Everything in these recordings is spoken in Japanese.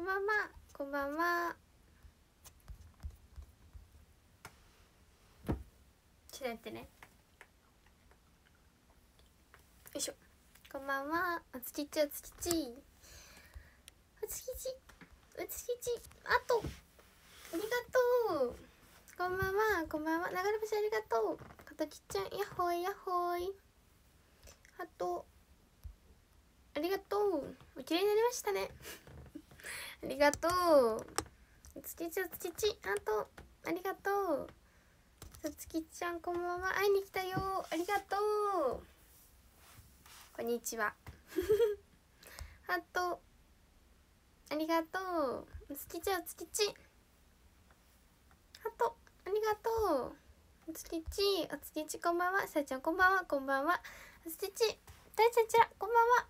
こんばんはこんばんはちょっとやってねよいしょこんばんはおつきちおつきちおつきちおつきちあとありがとうこんばんはこんばんは流れ星ありがとうかときちゃんやっほいやっほいあとありがとうお綺麗になりましたねありがとうつきちおつきちあとありがとうつきちゃんこんばんは会いに来たよありがとうこんにちは あと。ありがとうつきちおつきちあーありがとうおつきちおつきちこんばんはさやちゃんこんばんはこんばんはおつきちたいちゃんちらこんばんは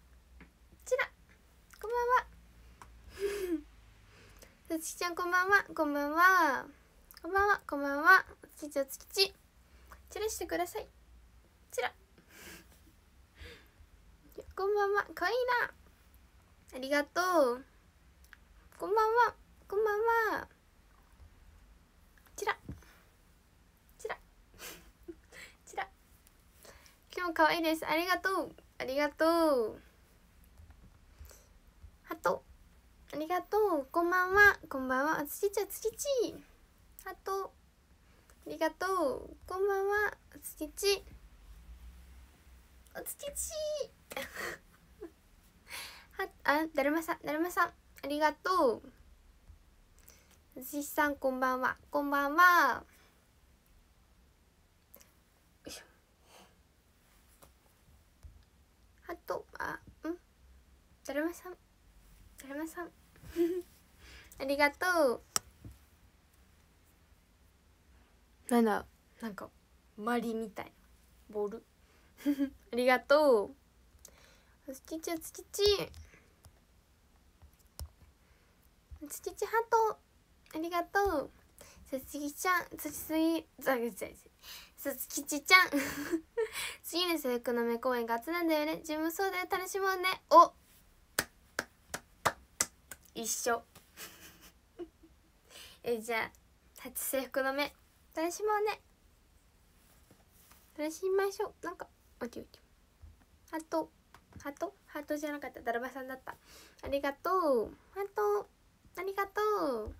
ちらこんばんは つきちゃんこんばんはこんばんはこんばんはこんばんはつきちゃつきちチラしてくださいチラこんばんはかわいいなありがとうこんばんはこんばんはチラチラ チラ今日もかわいいですありがとうありがとうありがとうこんばんはこんばんはあつちちゃつちちハートありがとうこんばんはあつちちあつちち はあだるまさんだるまさんありがとうあつちさんこんばんはこんばんはハートあうんだるまさんだるまさん ありがとうなんだなんかマリみたいなボール ありがとうつちちつちちつちちハートありがとうつつきちゃんつちすぎざぐちゃつつきちちゃん 次の制服の目公演が夏なんだよね自分もそうだよ楽しもうねお一緒 えじゃあ立ち制服の目楽しもうね楽しみましょうなんかおちおちハートハートハートじゃなかっただるまさんだったありがとうハートありがとうよ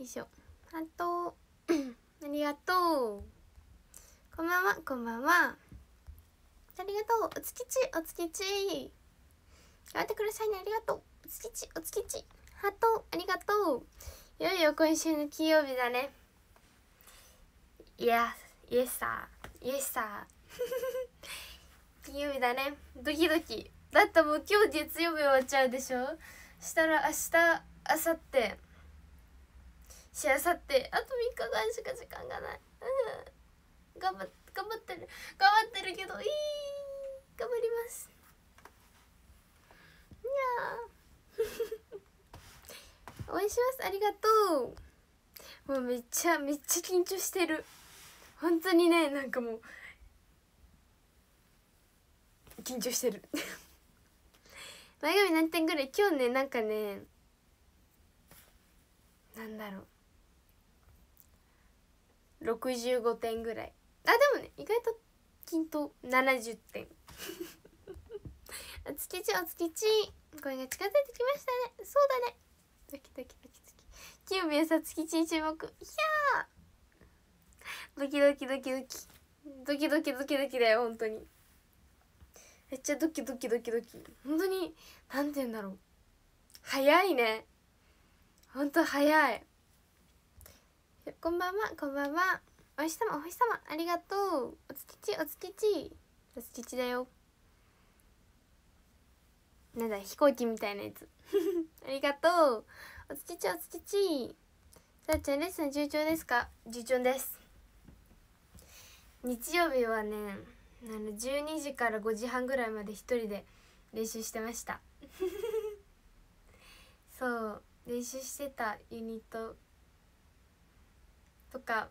いしょハート ありがとうこんばんはこんばんはありがとうお月ちお月ち頑張ってくださいねありがとうつきちおつきちハートありがとういよいよ今週の金曜日だねいやイエスさイエスさ金曜日だねドキドキだってもう今日月曜日終わっちゃうでしょしたら明日明後日しあさってあと3日間しか時間がない、うん、頑張頑張ってる頑張ってるけどいい頑張りますいー応援しますありがとうもうめっちゃめっちゃ緊張してる本当にねなんかもう緊張してる前髪何点ぐらい今日ねなんかねなんだろう65点ぐらいあでもね意外と均等70点 おつきちおつきち声が近づいてきましたねそうだねドキドキドキドキキュービーさつきちん注目ひゃードキドキドキドキドキドキドキドキだよ本当にめっちゃドキドキドキドキ本当になんて言うんだろう早いね本当早いこんばんはこんばんはお日様お日様ありがとうお月きちお月きちお月きちだよなんだ飛行機みたいなやつ ありがとうおつちちおつちちさあちゃんレッスン順調ですか順調です日曜日はねあの12時から5時半ぐらいまで一人で練習してました そう練習してたユニットとか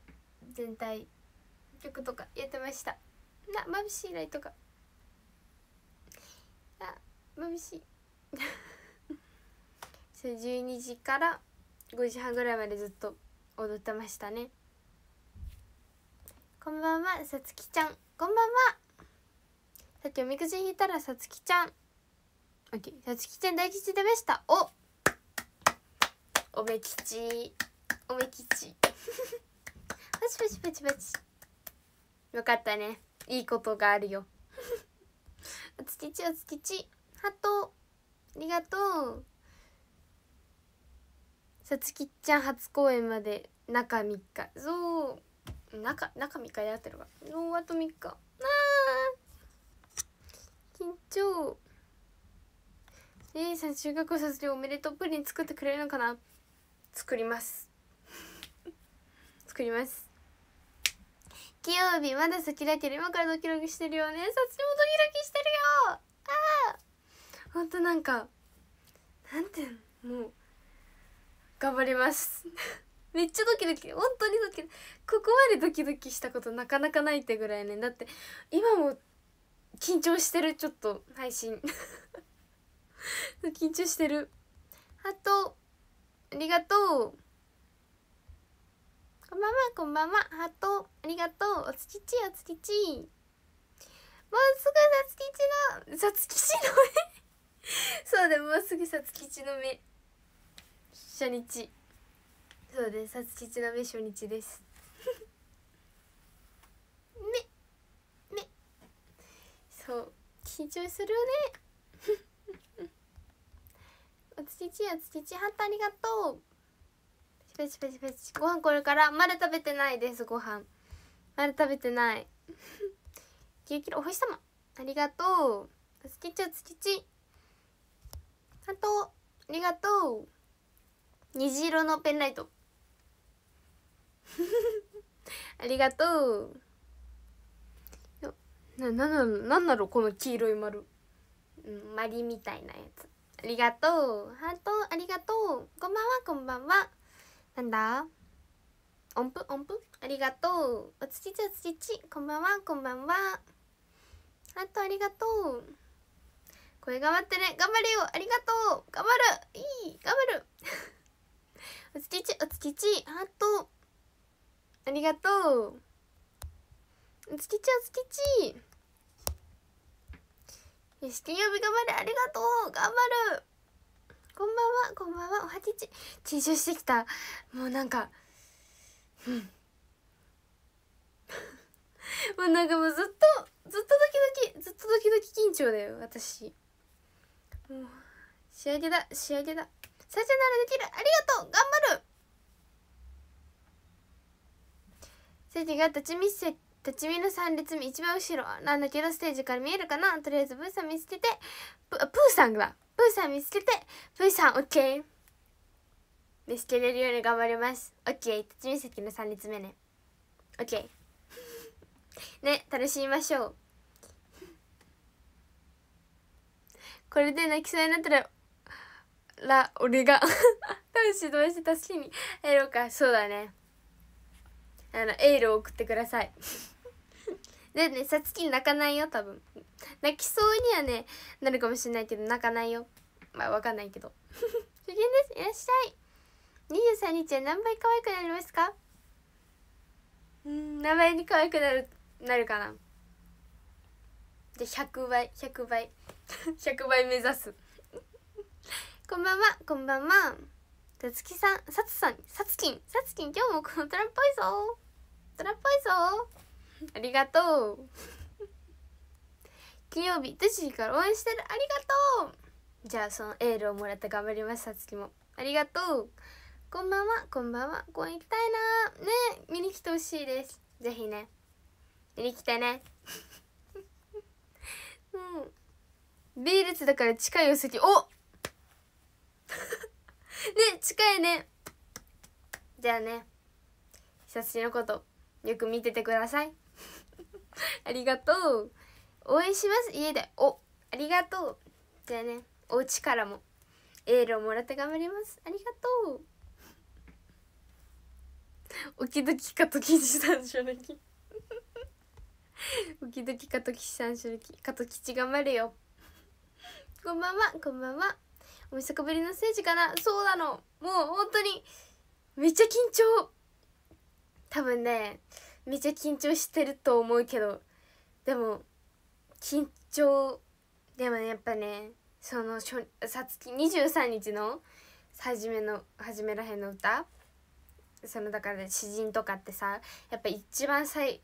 全体曲とかやってましたな眩しいライトが眩しい そう12時から5時半ぐらいまでずっと踊ってましたねこんばんはさつきちゃんこんばんはさっきおみくじ引いたらさつきちゃんさつきちゃん大吉出ましたおおめきちおめきちパチパチパチパチよかったねいいことがあるよ おつきちおつきちハートありがとうさつきちゃん初公演まで中3日そう中中3日で合ってるかそうあと3日あ緊張えイさん中学校卒業おめでとうプリン作ってくれるのかな作ります 作ります金曜日まだ先だけど今からドキドキしてるよねさちもドキドキしてるよほんとなんかなんていうのもう頑張ります めっちゃドキドキ本当にドキここまでドキドキしたことなかなかないってぐらいねだって今も緊張してるちょっと配信 緊張してるあとありがとうこんばんは、こんばんは。ハート、ありがとう。おつきち、おつきち。もうすぐさつきちの、さつきちのね そうでもうすぐさつきちの目初日そうですさつきちの目初日です 目目そう緊張するね おつきちおつきちハットありがとうペチペチペチご飯これからまだ食べてないですご飯まだ食べてないキラキラお星様ありがとうおつきちおつきちハートありがとう虹色のペンライト ありがとうななななんだろうこの黄色い丸、うん、マリみたいなやつありがとうハートありがとうこんばんはこんばんはなんだ音符音符ありがとうおつちちおつちちこんばんはこんばんはハートありがとうこれ頑張ってね頑張れよありがとう頑張るいい頑張る おつちちおつちちハートありがとうおつきちおつきちよし金曜日頑張れありがとう頑張るこんばんはこんばんはおはちち緊張してきたもうなんかうん もうなんかもうずっとずっとドキドキずっとドキドキ緊張だよ私仕上げだ仕上げださよならできるありがとう頑張る席が立ち見せ立ち見の3列目一番後ろなんだけどステージから見えるかなとりあえずブーさん見つけてプーさんがプーさん見つけてプーさんオッケー見つけれるように頑張りますオッケー立ち見席の3列目ねオッケーね楽しみましょうこれで泣きそうになったらら俺が彼氏 指導して助けにやろうかそうだねあのエールを送ってください でねさつき泣かないよ多分泣きそうにはねなるかもしれないけど泣かないよまあわかんないけど初見 ですいらっしゃい23日は何倍可愛くなりますかうん何倍に可愛くなるなるかなで100倍100倍100倍目指すこんばんはこんばんはたつきさんさつさんさつきんさつきん今日もこのトラっぽいぞトラっぽいぞありがとう金曜日栃時から応援してるありがとうじゃあそのエールをもらって頑張りますさつきもありがとうこんばんはこんばんは公園行きたいなね見に来てほしいですぜひね見に来てね うん B 列だから近いお席お ね近いねじゃあね久しのことよく見ててください ありがとう応援します家でおありがとうじゃあねお家からもエールをもらって頑張りますありがとう おきどきかときじさんしょぬきおきどきかときじさんしょるきかときち頑張るよこんばんはこんばんはお久しぶりのステージかなそうなのもう本当にめっちゃ緊張多分ねめっちゃ緊張してると思うけどでも緊張でもねやっぱねその初さつき23日の初めの初めらへんの歌そのだから、ね、詩人とかってさやっぱ一番最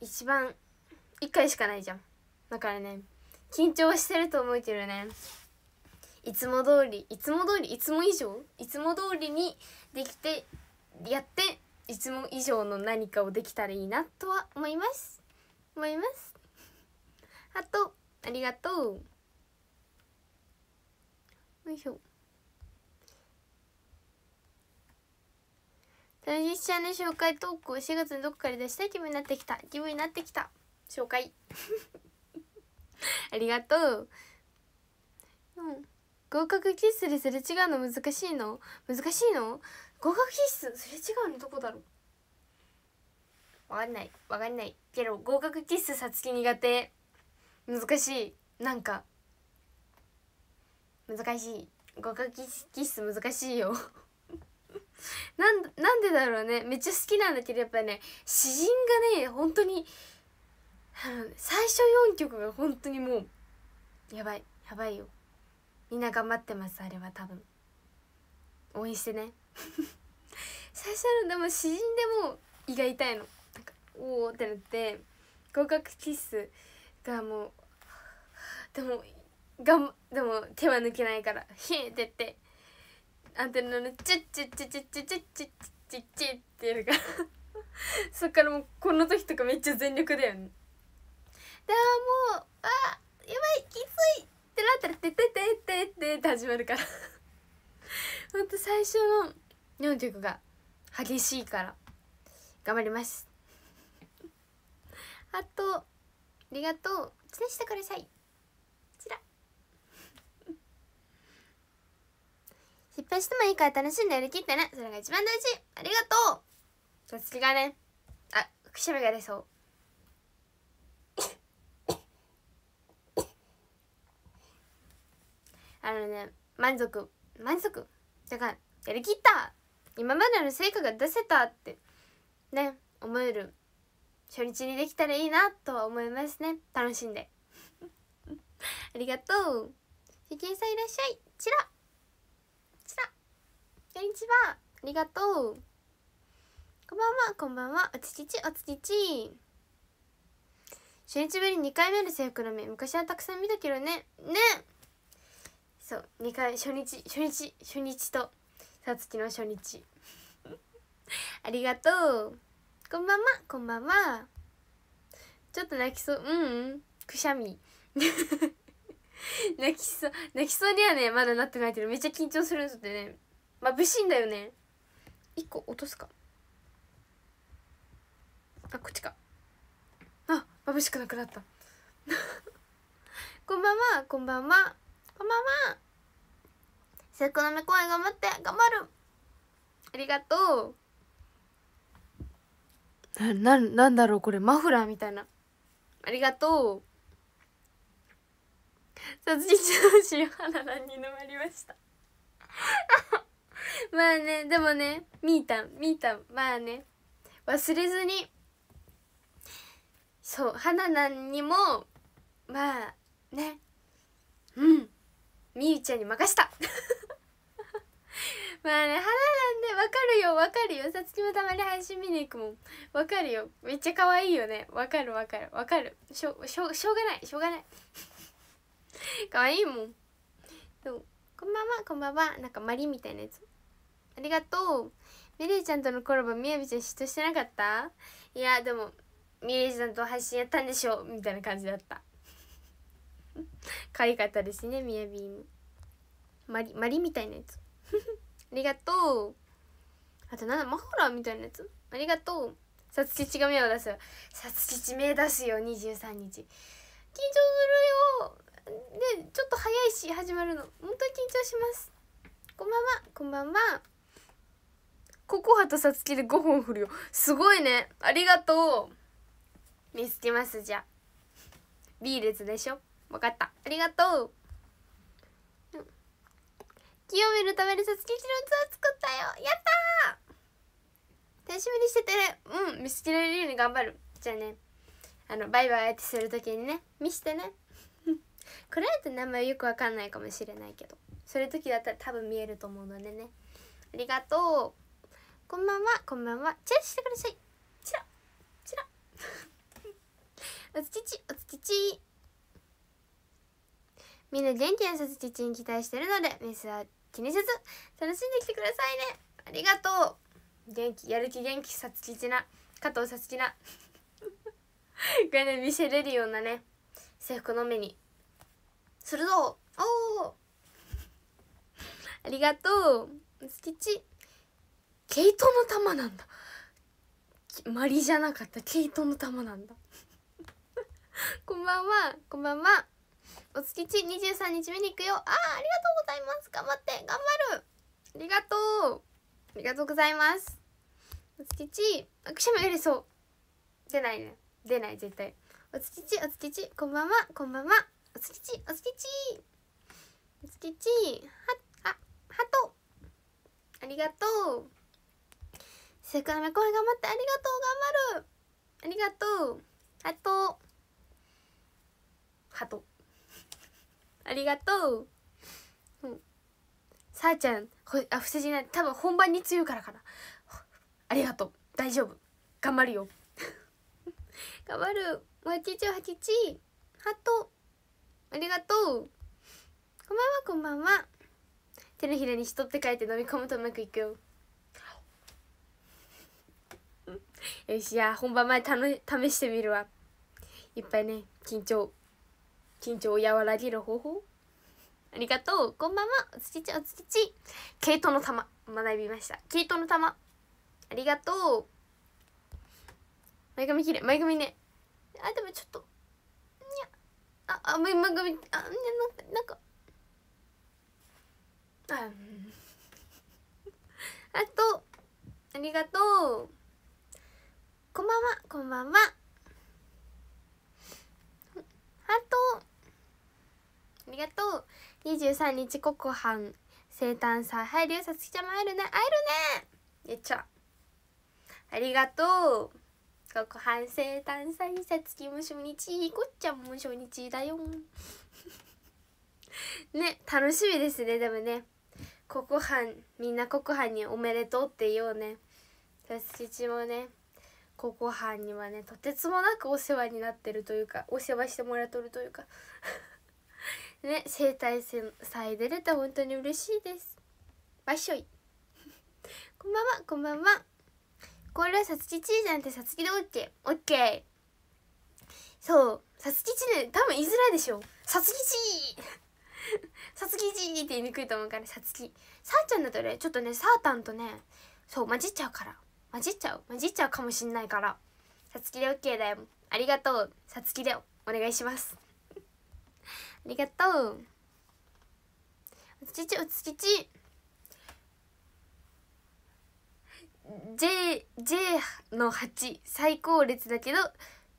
一番1回しかないじゃんだからね緊張してると思うけどねいつも通りいつも通りいつも以上いつも通りにできてやっていつも以上の何かをできたらいいなとは思います思いますあとありがとうよいしょ楽しいちゃんの紹介トークを4月にどこかで出したい気分になってきた気分になってきた紹介 ありがとううん合格喫スですれ違うの難しいの難しいの合格喫スすれ違うのどこだろうわかんないわかんないけど合格喫スさつき苦手難しいなんか難しい合格キ喫ス難しいよ なんなんでだろうねめっちゃ好きなんだけどやっぱね詩人がね本当に最初4曲が本当にもうやばいやばいよみんな頑張ってますあれは多分応援してね最初のでも詩人でも胃が痛いのなんかおおってなって合格キッスがもうでもがんでも手は抜けないからヒーってってアンテナのチュッチュッチュッチュッチュッチュッチュッチュッチュッチュッってやるからそっからもうこの時とかめっちゃ全力だよねあもうあやばいきついってなったら「ててててて」って始まるからほんと最初の4曲が激しいから頑張りますあとありがとう失礼してくださいこちら失敗してもいいから楽しんでやりきってねそれが一番大事ありがとうさつきがねあくしゃみが出そうあのね満足満足だからやりきった今までの成果が出せたってね思える初日にできたらいいなとは思いますね楽しんで ありがとう関根さんいらっしゃいチラチラこんにちはありがとうこんばんはこんばんはおつちちおつちち初日ぶり2回目の制服の目昔はたくさん見たけどねねそう2回初日初日初日とさつきの初日 ありがとうこんばんはこんばんはちょっと泣きそううんうんくしゃみ 泣きそう泣きそうにはねまだなってないけどめっちゃ緊張するんですってね眩しいんだよね一個落とすかあこっちかあ眩しくなくなった こんばんはこんばんはこんばんは制服の目公演頑張って頑張るありがとうなななんだろうこれマフラーみたいなありがとう殺人の塩原乱に飲まりました まあねでもねみーたんみーたんまあね忘れずにそう花なんにもまあねうんみゆちゃんに任した まあね花なんでわかるよわかるよさつきもたまに配信見に行くもんわかるよめっちゃ可愛いよねわかるわかるわかるしょしょしょうがないしょうがない 可愛いもんそうこんばんはこんばんはなんかマリみたいなやつありがとうミレイちゃんとのコラボみやびちゃん嫉妬してなかったいやでもみレイちゃんと配信やったんでしょうみたいな感じだった 可愛かったですねみやびんマリマリみたいなやつ ありがとうあとなんだマフラーみたいなやつありがとうさつきちが目を出すよさつきち目出すよ23日緊張するよでちょっと早いし始まるの本当に緊張しますこんばんはこんばんはココハとさつきで5本振るよすごいねありがとう見つけますじゃ B 列でしょ分かったありがとう、清めるためにさつきしの器作ったよやったー楽しみにしててねうん見つけられるように頑張るじゃあねあのバイバイってする時にね見してね これやって名前よくわかんないかもしれないけどそれ時だったら多分見えると思うのでねありがとうこんばんはこんばんはチェアしてくださいチラチラ おつちちおつちちみんな元気なさつきちに期待してるのでメスは気にせず楽しんできてくださいねありがとう元気やる気元気さつきちな加藤さつきながね 見せれるようなね制服の目にするぞおおありがとうつきち毛糸の玉なんだマリじゃなかった毛糸の玉なんだ こんばんはこんばんはお月1 23日目に行くよああありがとうございます頑張って頑張るありがとうありがとうございますお月1くしゃみがれそう出ないね出ない絶対お月1お月1こんばんはこんばんはお月1お月1お月1ははハトありがとうセクハこ声頑張ってありがとう頑張るありがとうハトハトありがとう、ん、さあちゃんほあ伏せ字ない多分本番に強いからかなありがとう大丈夫頑張るよ 頑張るもうちちはちハートありがとうこんばんはこんばんは手のひらに人って書いて飲み込むとうまくいくよよしじゃあ本番前試してみるわいっぱいね緊張緊張を和らげる方法ありがとうこんばんはおつちちおつちち毛糸の玉学びました毛糸の玉ありがとう前髪きれ前髪ねあでもちょっとああ前髪あねなんかなんかああとありがとうこんばんはこんばんはハートありがとう23日国コ生誕祭はい、りゅうさつきちゃんも会えるね会えるねやっちゃありがとうこ飯生誕祭。酸さつきも初日こっちゃんも初日だよね楽しみですねでもね国こみんな国こにおめでとうって言おうねさつきちもねここはにはねとてつもなくお世話になってるというかお世話してもらっとるというかね生態祭で出て本当に嬉しいですわっしょい こんばんはこんばんはこれはさつきちじゃんってさつきでオッケーオッケーそうさつきちね多分言いづらいでしょさつきちさつきちって言いにくいと思うからさつきさーちゃんだとねちょっとねさーたんとねそう混じっちゃうから混じっちゃう混じっちゃうかもしんないからさつきでオッケーだよありがとうさつきでお願いしますありがとううつちちうつちち J, J の8最高列だけど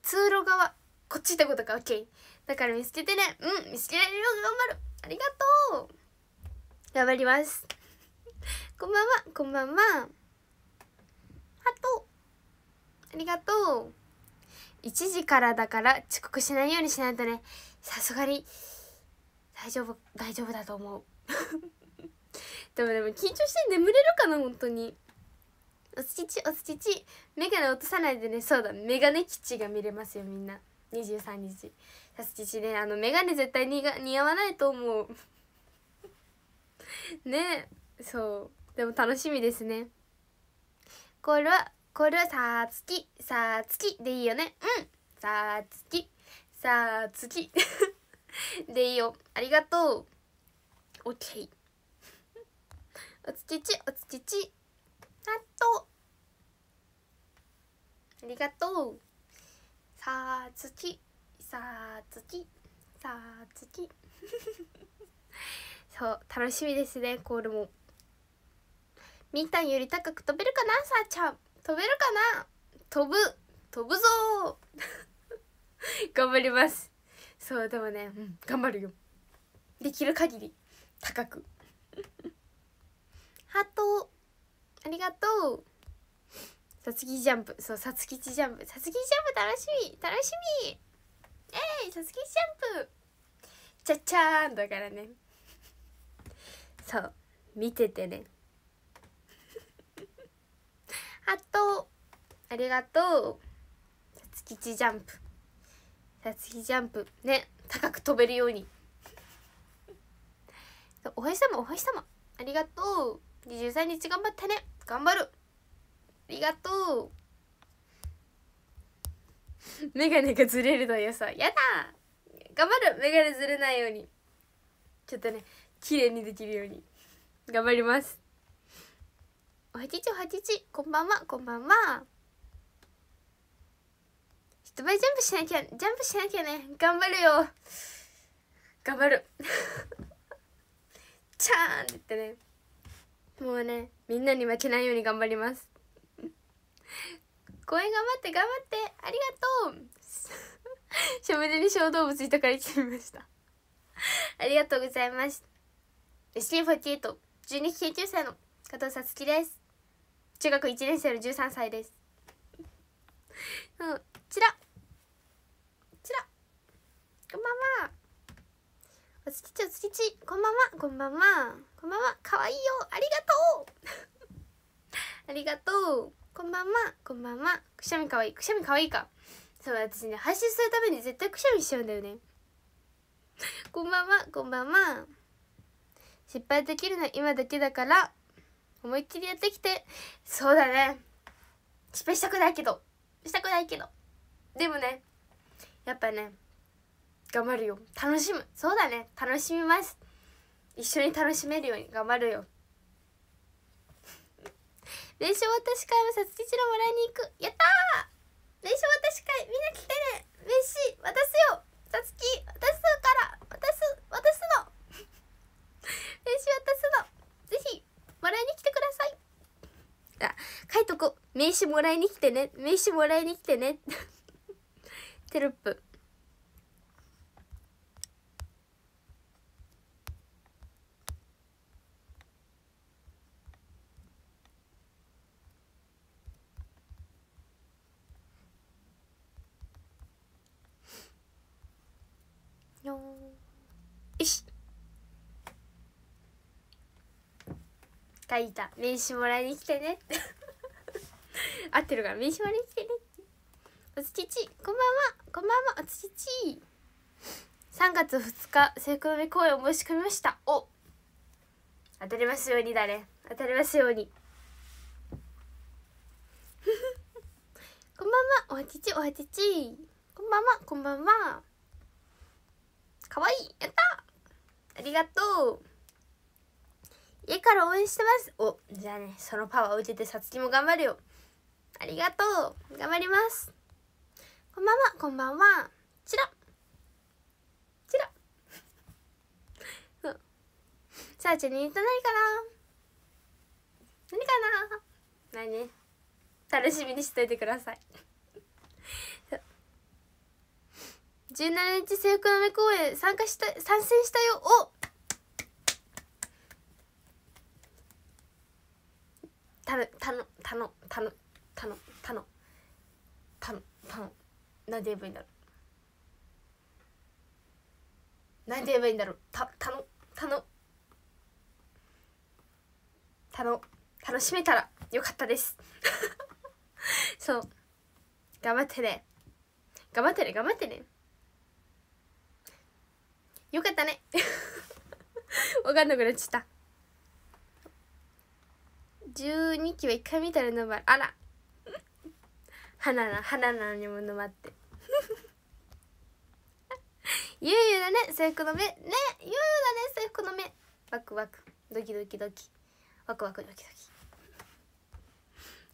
通路側こっち行ったことか OK だから見つけてねうん見つけられるよう頑張るありがとう頑張りますこんばんはこんばんはあとありがとう1時からだから遅刻しないようにしないとねさすがに大丈夫大丈夫だと思う でもでも緊張して眠れるかな本当におつちちおつちち眼鏡落とさないでねそうだメガネ基地が見れますよみんな23日さつちちねあのメガネ絶対にが似合わないと思う ねそうでも楽しみですねこれはこれはさつきさつきでいいよねうんさつきさつき でいいよありがとう OK おつちちおつちちあとありがとうさあ土さあ土さあ土 そう楽しみですねコールもみーたんより高く飛べるかなさあちゃん飛べるかな飛ぶ飛ぶぞ 頑張りますそうでもね、うん、頑張るよできる限り高く ハートありがとうさつきジャンプそうさつきちジャンプさつきジャンプ楽しみ楽しみえいさつきジャンプちゃちゃーんだからねそう見ててね ハートありがとうさつきちジャンプ脱皮ジャンプね高く飛べるようにお星様お星様ありがとう23日頑張ってね頑張るありがとうメガネがずれるのよさやだ頑張るメガネずれないようにちょっとね綺麗にできるように頑張りますおはちちおはちちこんばんはこんばんはドバイジャンプしなきゃジャンプしなきゃね頑張るよ頑張るチャーンって言ってねもうねみんなに負けないように頑張ります公演頑張って頑張ってありがとうしゃべりに小動物いたから来てみましたありがとうございます ST4812 期研究生の加藤さつきです中学1年生の13歳ですうんちらこんばんはおつちちおつちちこんばんはこんばんはこんばんはかわいいよありがとうありがとうこんばんはこんばんはくしゃみかわいいくしゃみかわいいかそう私ね配信するために絶対くしゃみしちゃうんだよねこんばんはこんばんは失敗できるのは今だけだから思いっきりやってきてそうだね失敗したくないけどしたくないけどでもねやっぱね頑張るよ楽しむそうだね楽しみます一緒に楽しめるように頑張るよ練習私会もさつきちらもらいに行くやったー練習私会みんな来てね嬉しい渡すよさつき渡すから渡す渡すの練習 渡すのぜひもらいに来てくださいあ書いとこ名刺もらいに来てね名刺もらいに来てね テロップよよし書いた名刺もらいに来てね 合ってるから名刺もらいに来てねおつちちこんばんはこんばんはおつちち3月2日セクノミ公演を申し込みましたお当たりますようにだね当たりますようにこんばんはおはちちおはちちこんばんはこんばんはかわいいやったありがとう家から応援してますおじゃあねそのパワーを受けてさつきも頑張るよありがとう頑張りますこんばんはこんばんはちらちらさあチェニーないかな何かな何楽しみにしといてください17日制服のナ公演参加した参戦したよおたのたのたのたのたのたのたのなんて言えばいいんだろうなんて言えばいいんだろうたたのたのたの楽しめたらよかったです そう頑張ってね頑張ってね頑張ってねよかったね分かんなくなっちゃった12期は一回見たら沼るあら花な花なのにも沼ってゆうゆうだね制服の目ねゆうゆうだね制服の目ワクワクドキドキドキワクワクドキドキ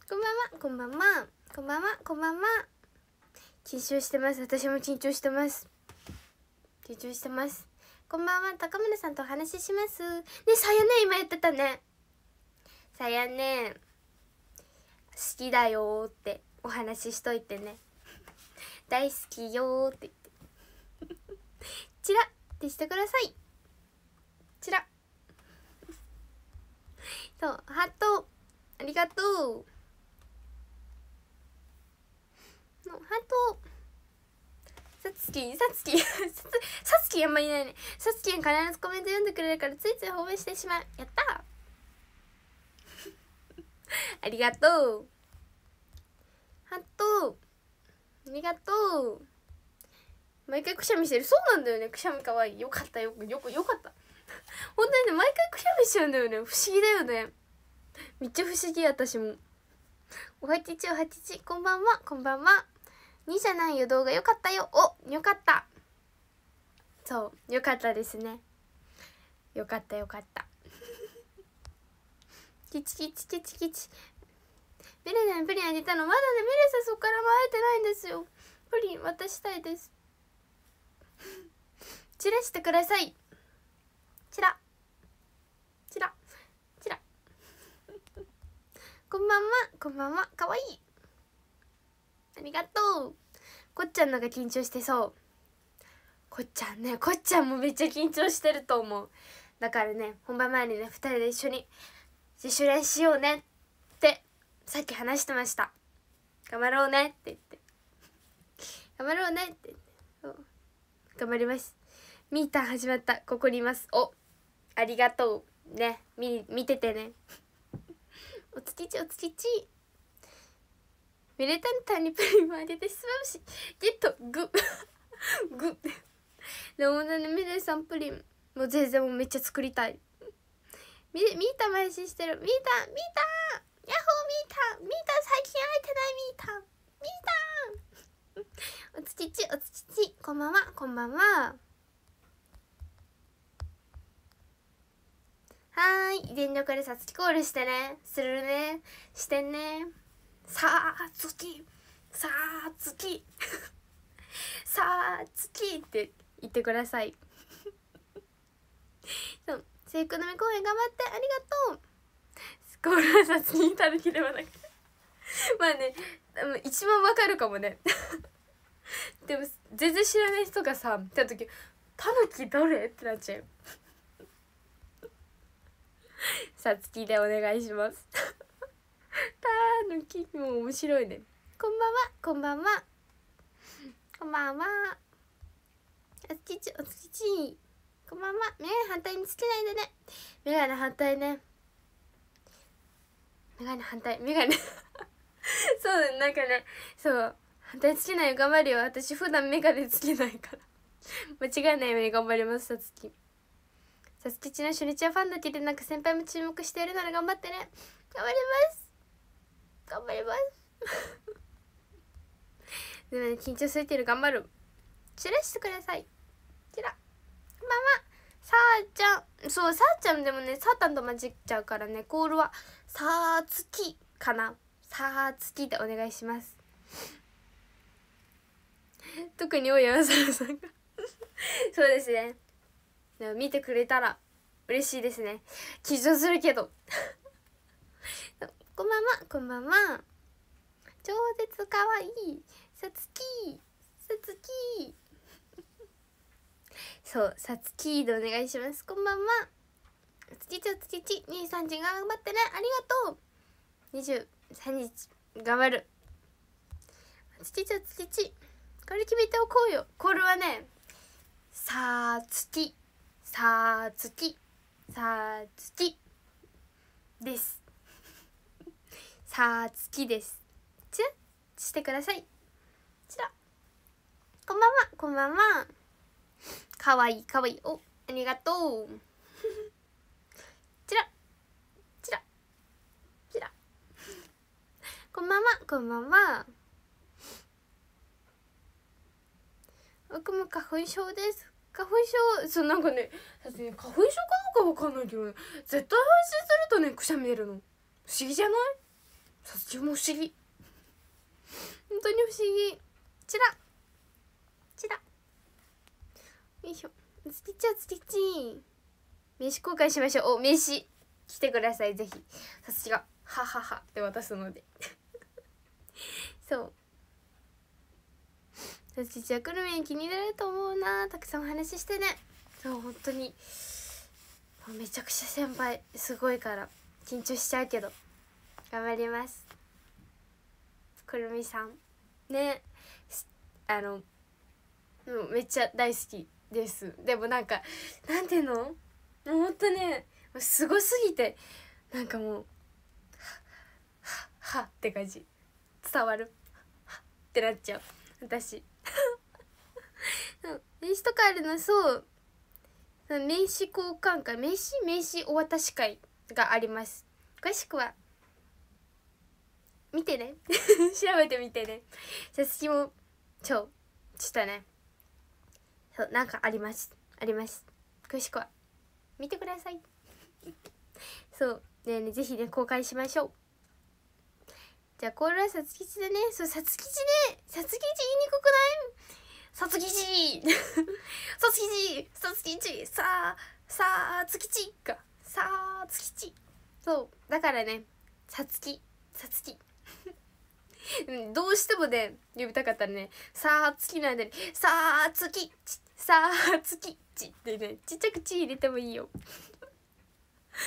こんばんは、こんばんは、こんばんは、こんばんは。緊張してます。私も緊張してます。緊張してますこんばんは高村さんとお話ししますねさやね今やってたねさやね好きだよってお話ししといてね大好きよって言ってチラってしてくださいチラそうハートありがとうハートさつきさつきさつきあんまりいないねさつきが必ずコメント読んでくれるからついつい褒めしてしまうやった ありがとうハットありがとう毎回くしゃみしてるそうなんだよねくしゃみかわいいよかったよくよくよかった 本当にね毎回くしゃみしちゃうんだよね不思議だよねめっちゃ不思議私もおはちちおはちちこんばんはこんばんは2じゃないよ動画よかったよおよかったそうよかったですねよかったよかった キチキチキチキチベレさんプリンあげたのまだねベレさんそこからも会えてないんですよプリン渡したいです チラしてくださいチラチラチラ こんばんはこんばんはかわいいありがとうこっちゃんのが緊張してそうこっちゃんねこっちゃんもめっちゃ緊張してると思うだからね本番前にね2人で一緒に自主練しようねってさっき話してました頑張ろうねって言って頑張ろうねって言って頑張りますミーター始まったここにいますおありがとうねみ見ててねお月ちおつきち미래탄탄이프리마리데스ゲットググでもねミレさんプリンもう全然もうめっちゃ作りたいみみータも配信してるみータミータヤッホーミータミータ最近会えてないみータミータおつちちおつちちこんばんはこんばんははーい全力でさつきコールしてねするねしてねさあ月さあ月 さあ月って言ってください そう生育のみ公演頑張ってありがとうご覧さつに至る気ではなく まあね一番わかるかもねでも全然知らない人がさ見た時「タヌキ誰?」ってなっちゃうさつきでお願いしますたーのきも面白いねこんばんはこんばんはこんばんはおつきちおつきちこんばんはメガ反対につけないでねメガネ反対ねメガネ反対メガネそうなんかねそう反対つけないよ頑張るよ私普段メガネつけないから間違いないように頑張りますさつきさつきちの初日はファンだけでなく先輩も注目しているなら頑張ってね頑張ります頑張りますでもね緊張すいてる頑張るチラしてくださいチラこんばんはさあちゃんそうさあちゃんでもねサあたんと混じっちゃうからねコールはさあつきかなさあつきでお願いします 特に大山さんさんがそうですねでも見てくれたら嬉しいですね緊張するけどこんばんは、こんばんは。超絶かわいい。さつきさつきそう、さつきでお願いします。こんばんは。つきちゃつきち、兄さんち頑張ってね。ありがとう。23日、頑張る。つきちゃつきち。これ決めておこうよ。これはね、さつき、さつき、さつきです。さつきですチュッしてくださいチラこんばんはこんばんはかわいいかわいいおありがとう チラチラチラこんばんはこんばんは僕も花粉症です花粉症そうなんかね花粉症かどうかわかんないけど、ね、絶対配信するとねくしゃみ出るの不思議じゃないとても不思議本当に不思議チラチラよいしょつきちゃつきち飯交換しましょうお名刺来てくださいぜひさすがはははって渡すので そうさつきちゃ久留米気になれると思うなたくさんお話ししてねそう本当にめちゃくちゃ先輩すごいから緊張しちゃうけど頑張りますくるみさんねあのもうめっちゃ大好きですでもなんかなんていうのもうほんとねすごすぎてなんかもう「はははって感じ伝わるはってなっちゃう私名刺とかあるのそう名刺交換会名刺名刺お渡し会があります詳しくは見てね 調べてみてねじゃあ私もそうちょっとねそうなんかありますあります詳しくは見てください そうねねぜひね公開しましょうじゃあこれはさつきちでねそうさつきちねさつきち言いにくくないさつきちさつきちさつきちさあさあつきちかさあつきちそうだからねさつきさつきどうしてもね呼びたかったらね「さあ月」の間に「さあ月」「さあ月」ちってねちっちゃく「ち」入れてもいいよ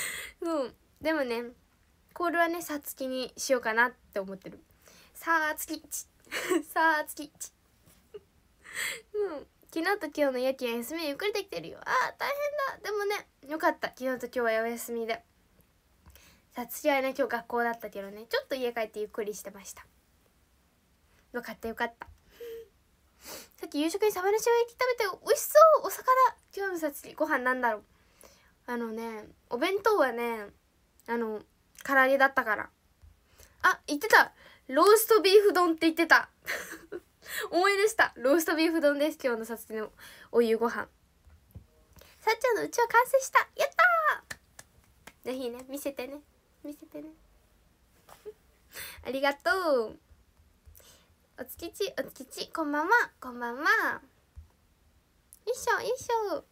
うん、でもねコールはね「さつき」にしようかなって思ってる「さあ月」ち「さあ月」ちうん昨日と今日の夜勤は休みゆっくりできてるよあー大変だでもねよかった昨日と今日はお休みでさあ父親ね今日学校だったけどねちょっと家帰ってゆっくりしてましたよかったよかったさっき夕食にサバの塩焼き食べて美味しそうお魚今日のさ次ご飯なんだろうあのねお弁当はねあの唐揚げだったからあ言ってたローストビーフ丼って言ってた 思い出したローストビーフ丼です今日のさつのお湯ご飯さっちゃんのうちは完成したやったーぜひね見せてね見せてね ありがとうおつきちおつきちこんばんはこんばんはよいしょよいしょ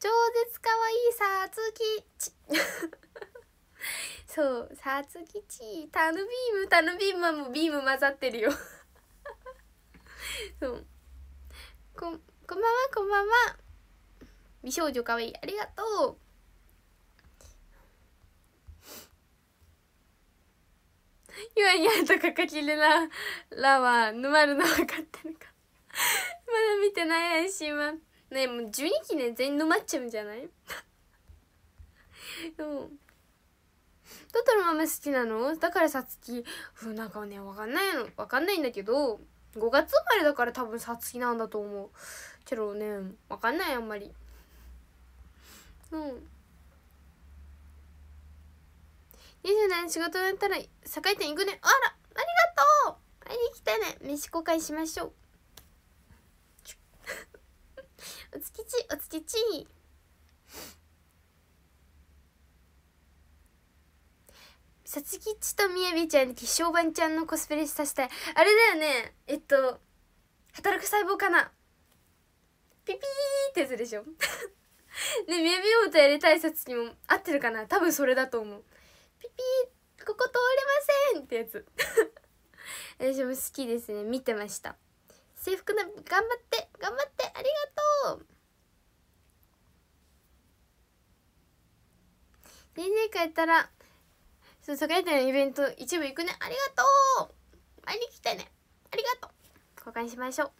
超絶かわいいさつきち そうさつきちタヌビームタヌビームはもうビーム混ざってるよそうここんばんはこんばんは美少女かわいいありがとうゆあゆあとかかきれならは沼るの分かってるかまだ見てない配信はねもう12期ね全員沼っちゃうんじゃない でもトトロマま好きなのだからさつきうんなんかね分かんないの分かんないんだけど5月生まれだから多分さつきなんだと思うけどね分かんないあんまりうん27仕事終わったら栄店行くねあらありがとう会いに来てね飯公開しましょう おつきちおつきちさつきちとみやびちゃんに気象版ちゃんのコスプレさせたいあれだよねえっと働く細胞かなピピーってやつでしょ ねみやびもとやりたいさつきも合ってるかな多分それだと思うピピここ通れませんってやつ 私も好きですね見てました制服の頑張って頑張ってありがとう先生帰ったらそう桜井店のイベント一部行くねありがとう会いに来てねありがとう交換しましょう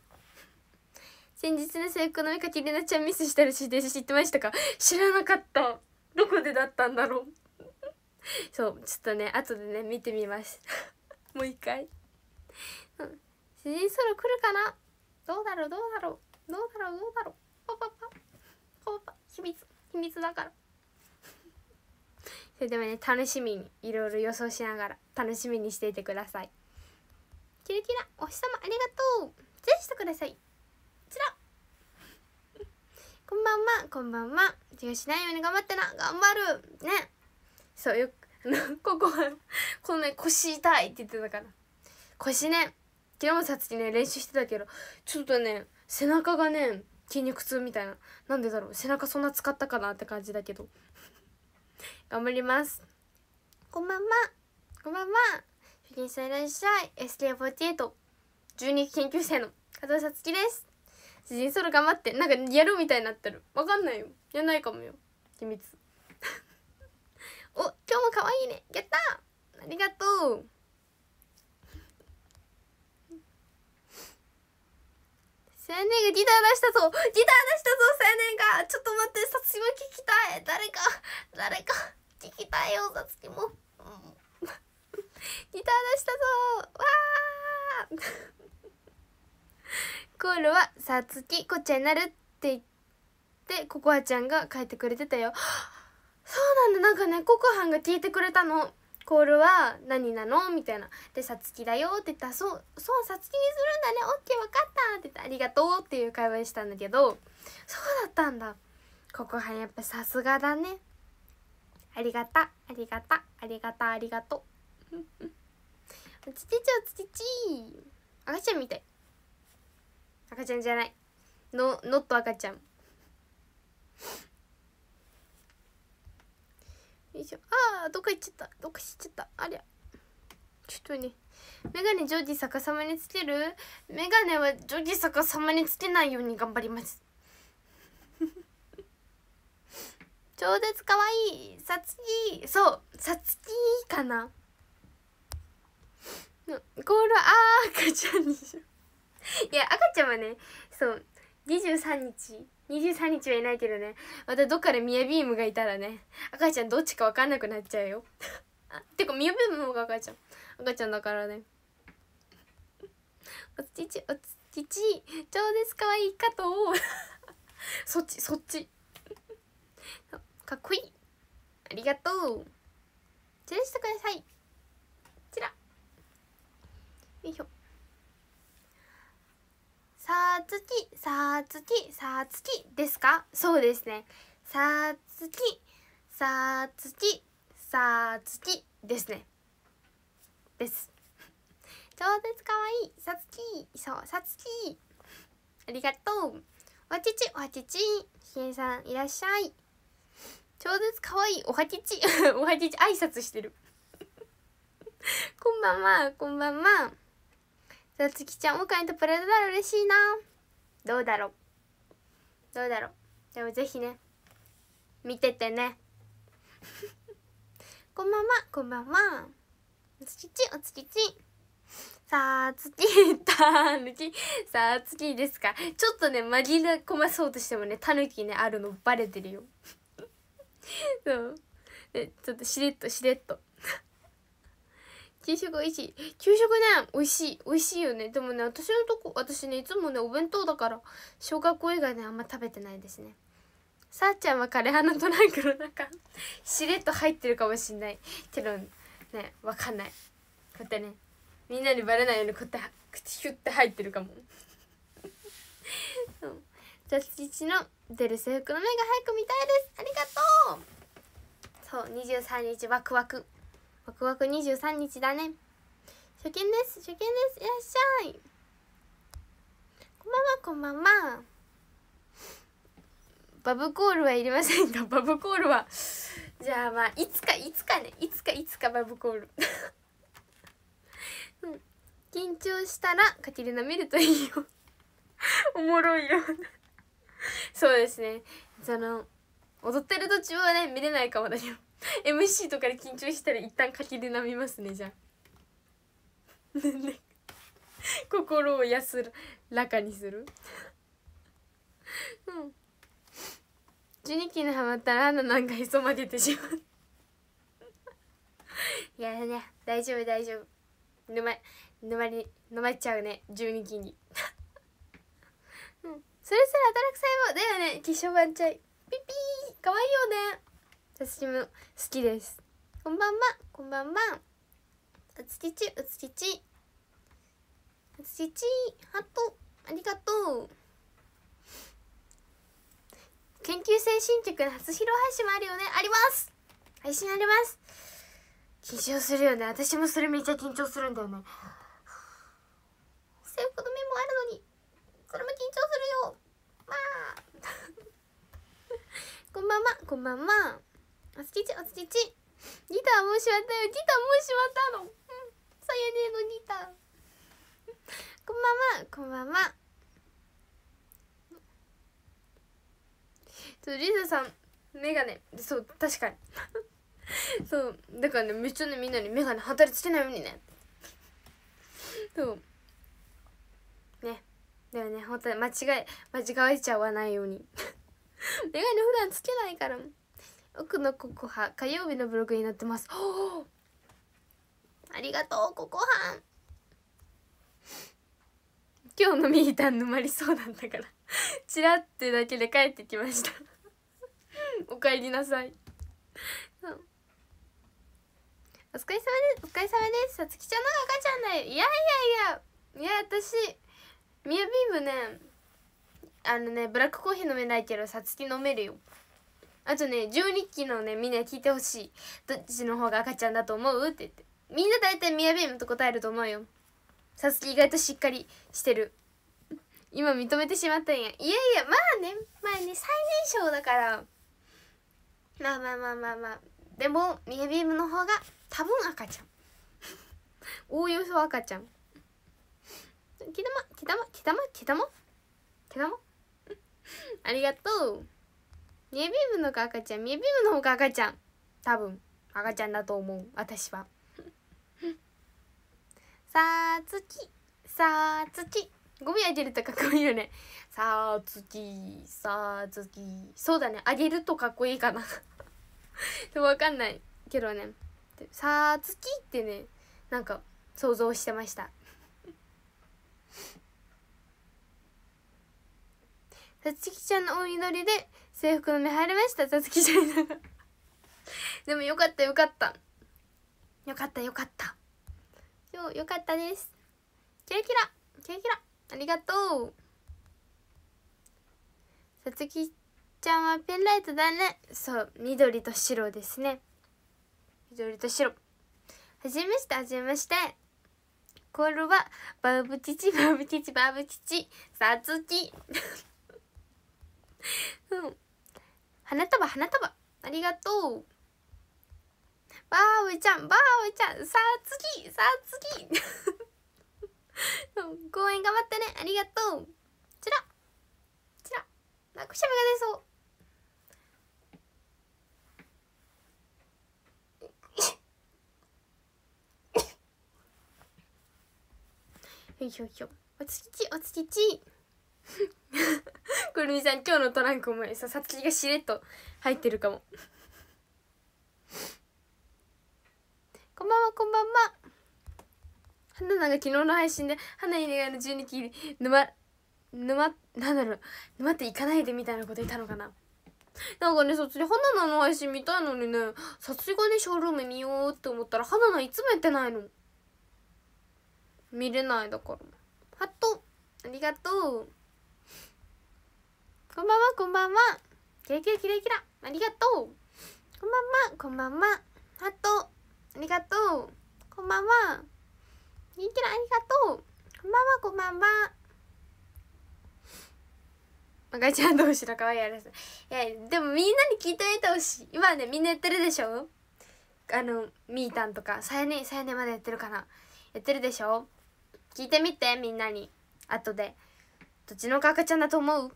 先日の制服の見かけりなちゃんミスしたらしいです知ってましたか知らなかったどこでだったんだろう そうちょっとね後でね見てみます もう一回、うん、人ソロ来るかなどうだろうどうだろうどうだろうどうだろうパパパパパ秘密秘密だから それではね楽しみにいろいろ予想しながら楽しみにしていてくださいキラキラお日様ありがとうぜひしてくださいちらこんばんはこんばんは授業しないように頑張ってな頑張るねそうよくあの ここはこのね腰痛いって言ってたから腰ね昨日もさつきね練習してたけどちょっとね背中がね筋肉痛みたいななんでだろう背中そんな使ったかなって感じだけど 頑張りますこんばんはこんばんは主任さんいらっしゃい SK48 中日研究生の加藤さつきです主人ソロ頑張ってなんかやるみたいになってるわかんないよやんないかもよ秘密お今日も可愛いねやったありがとうさやねんがギター出したぞギター出したぞさやねんがちょっと待ってさつきも聞きたい誰か誰か聞きたいよさつきも、うん、ギター出したぞわーコールは「さつきこっちゃになる」って言ってココアちゃんが書いてくれてたよそうなんだなんかねココハンが聞いてくれたのコールは何なのみたいな。で、さつきだよって言ったら、そう、そう、さつきにするんだね。オッケー、分かったって言って、ありがとうっていう会話したんだけど、そうだったんだ。ここはやっぱさすがだね。ありがた、ありがた、ありがた、ありがとう。おちちん、おちちん赤ちゃんみたい。赤ちゃんじゃない。ノットと赤ちゃん。よいしょあーどっか行っちゃったどっかっちゃったありゃちょっとねメガネジョージ逆さまにつけるメガネはジョージ逆さまにつけないように頑張ります 超絶かわいいさつきそうさつきかなゴールあ赤ちゃんにしょいや赤ちゃんはねそう23日23日はいないけどねまたどっかでミヤビームがいたらね赤ちゃんどっちか分かんなくなっちゃうよ てかミヤビームも赤ちゃん赤ちゃんだからねおちちおちち超絶可愛いかと そっちそっちかっこいいありがとうチェしてくださいこちらよいしょさつきさつきさつきですかそうですねさつきさつきさつきですねです 超絶かわいいさつきそうさつきありがとうおちちおちちひげさんいらっしゃい超絶かわいいおはちち おはちち挨拶してる こんばんはこんばんはさつきちゃんもかにとプラドなら嬉しいなどうだろうどうだろうでもぜひね見ててね こんばんはこんばんはおつきちおつきちさあつきたぬきさあつきですかちょっとね紛れ込まそうとしてもねたぬきねあるのバレてるよ そうちょっとしれっとしれっと給食美味しい給食ね美味しい美味しいよねでもね私のとこ私ねいつもねお弁当だから小学校以外ねあんま食べてないですねさあちゃんは枯葉のトランクの中しれっと入ってるかもしんないけどねわかんないこうやってねみんなにバレないようにこうやって口ヒュッて入ってるかもそうの出る制服の目が早く見たいですありがとうそう23日ワクワクワクワク23日だね初見です初見ですいらっしゃいこんばんはこんばんはバブコールはいりませんか バブコールはじゃあまあいつかいつかねいつかいつかバブコール 緊張したらかきで舐めるといいよ おもろいよそうですねその踊ってる途中はね見れないかもだけど MC とかで緊張したら一旦柿でなみますねじゃあ 心を安らかにするうん12期にはまったらアなんかへそまでてしまう いやね大丈夫大丈夫沼沼に沼っちゃうね12期にうんそれすら働く細胞だよね化粧板ちゃいピピーかわいいよね私も好きですこんばんはこんばんはうつきちうつきちうつきちハットありがとう研究生新曲の初披露配信もあるよねあります配信あります緊張するよね私もそれめっちゃ緊張するんだよね制服の目もあるのにそれも緊張するよまあ こんばんはこんばんはおつちちおつちちギターもうしまったよギターもうしまったのさやねのギターこんばんはこんばんはそうリザさん眼鏡そう確かに そうだからねめっちゃねみんなに眼鏡働きつけないようにねそうねでもね本当に間違い間違えちゃわないように眼鏡 普段つけないから奥のココハ火曜日のブログになってます ありがとうココハ 今日のミーたん沼りそうなんだから チラってだけで帰ってきました おかえりなさいお疲れ様ですお疲れ様ですさつきちゃんの赤ちゃんだよいやいやいやいや私ミヤビームねあのねブラックコーヒー飲めないけどさつき飲めるよあとね12期のねみんな聞いてほしいどっちの方が赤ちゃんだと思うって言ってみんな大体ミヤビームと答えると思うよさつき意外としっかりしてる今認めてしまったんやいやいやまあねまあね最年少だからまあまあまあまあまあでもミヤビームの方が多分赤ちゃんおおよそ赤ちゃんきたまきたまきたまきたまきたまありがとうミエビームの赤ちゃんミエビームの方が赤ちゃん多分赤ちゃんだと思う私はさあつきさあつきゴミあげるとかっこいいよねさあつきさあつきそうだねあげるとかっこいいかなでもわかんないけどねさあつきってねなんか想像してましたさつきちゃんのお祈りで制服の目入りましたたつきちゃん でもよかったよかったよかったよかった今日よかったですキラキラキラキラありがとうさつきちゃんはペンライトだねそう緑と白ですね緑と白はじめましてはじめましてコールはバブチチバブチチバブチチさつき うん花束花束ありがとうばあおいちゃんばあおいちゃんさあ次さあ次 公演頑張ってねありがとうちらちらなくしゃみが出そう よいしょよいしょおつきちおつきち くるみさん今日のトランクお前ささつきがしれっと入ってるかもこんばんはこんばんは花菜が昨日の配信で花入れの12期沼沼なんだろう沼って行かないでみたいなこと言ったのかななんかねそっちで花菜の配信見たいのにねさすがにショールーム見ようって思ったら花菜いつもやってないの見れないだからハットありがとうこんばんはこんばんはキラキラキラキラありがとうこんばんはこんばんはハートありがとうこんばんはキラキラありがとうこんばんはこんばんはまがいちゃん同士の可愛いあれさいやでもみんなに聞いてあげてほしい今ねみんなやってるでしょあのみーたんとかさやねさやねまでやってるかなやってるでしょ聞いてみてみんなに後でどっちの赤ちゃんだと思う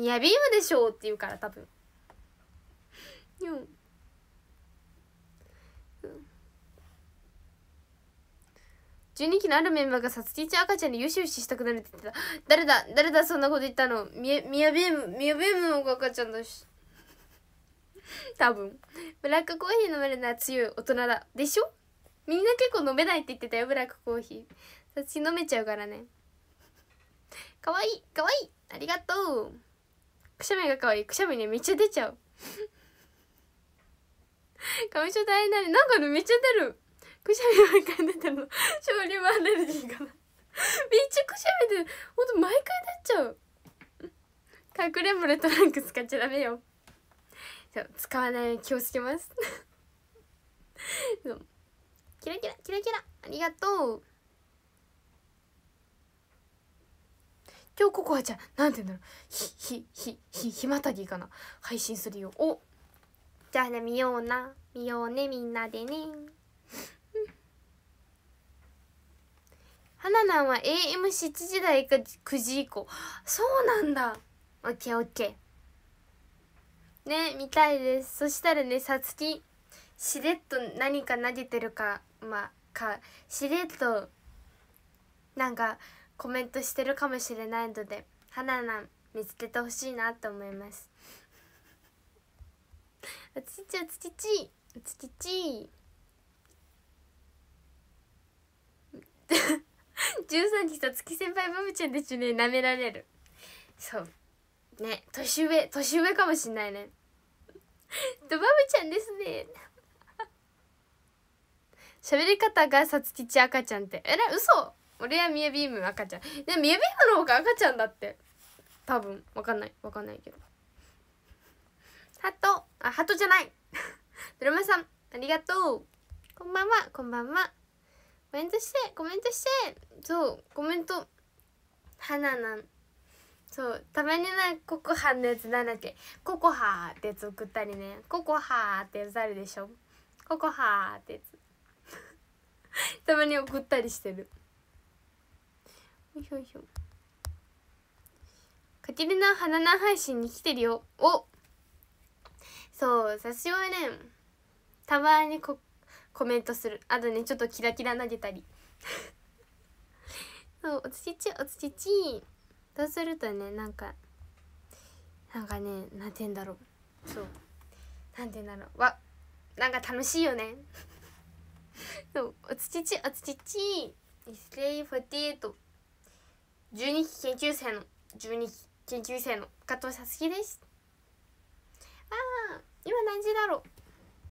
ミヤビームでしょうって言うから多分うん、ん、12期のあるメンバーがさつきち赤ちゃんにゆしゆししたくなるって言ってた誰だ誰だそんなこと言ったのミヤビームミヤビームの赤ちゃんだし多分ブラックコーヒー飲めるのは強い大人だでしょみんな結構飲めないって言ってたよブラックコーヒーさつき飲めちゃうからねかわいいかわいいありがとうくしゃみが可愛いくしゃみねめっちゃ出ちゃう花粉症大変なねなんかねめっちゃ出るくしゃみ毎回出てるの少量アレルギーかなめっちゃくしゃみでほんと毎回出ちゃうかくれんぼでトランク使っちゃダメよそう使わないように気をつけますキラキラキラキラありがとうひょここはちゃん、なんて言うんだろう。ひ、ひ、ひ、ひ、ひまたぎかな。配信するよ。おじゃあね、見ような。見ようね、みんなでね。はななんは AM7 時台か9時以降。そうなんだ。オッケーオッケー。ね、見たいです。そしたらね、さつき、しれっと何か投げてるか、まあ、か、しれっと、なんか、コメントしてるかもしれないので花な見つけてほしいなと思いますおつきちおつきちおつきち13時と月先輩バブちゃんでちねなめられるそうね年上年上かもしんないねとバブちゃんですね 喋り方がさつきち赤ちゃんってえら嘘俺はミヤビーム赤ちゃんでミヤビームの方が赤ちゃんだって多分わかんないわかんないけどハトあハトじゃない ドラマさんありがとうこんばんはこんばんはコメントしてコメントしてそうコメント花なんそうたまになココハのやつなんだっけココハってやつ送ったりねココハってやつあるでしょココハってやつ たまに送ったりしてるよいしょよいしょカテルナ花菜配信に来てるよおそう私はねたまにこコメントするあとねちょっとキラキラ投げたり そうお土ちちお土ちちそうするとねなんかなんかねなんて言うんだろうそうなんて言うんだろうわなんか楽しいよね そうお土ちちお土ちち一48 12期研究生の12期研究生の加藤さつきですああ今何時だろう